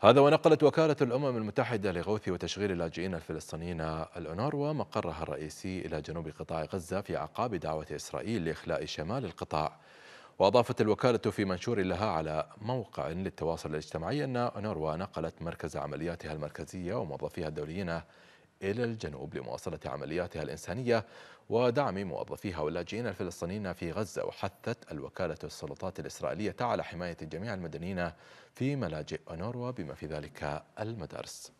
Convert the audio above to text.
هذا ونقلت وكالة الأمم المتحدة لغوث وتشغيل اللاجئين الفلسطينيين الأونروا مقرها الرئيسي إلى جنوب قطاع غزة في أعقاب دعوة إسرائيل لإخلاء شمال القطاع وأضافت الوكالة في منشور لها على موقع للتواصل الاجتماعي أن أونروا نقلت مركز عملياتها المركزية وموظفيها الدوليين إلى الجنوب لمواصلة عملياتها الإنسانية ودعم موظفيها واللاجئين الفلسطينيين في غزة وحثت الوكالة السلطات الإسرائيلية على حماية جميع المدنيين في ملاجئ أنوروا بما في ذلك المدارس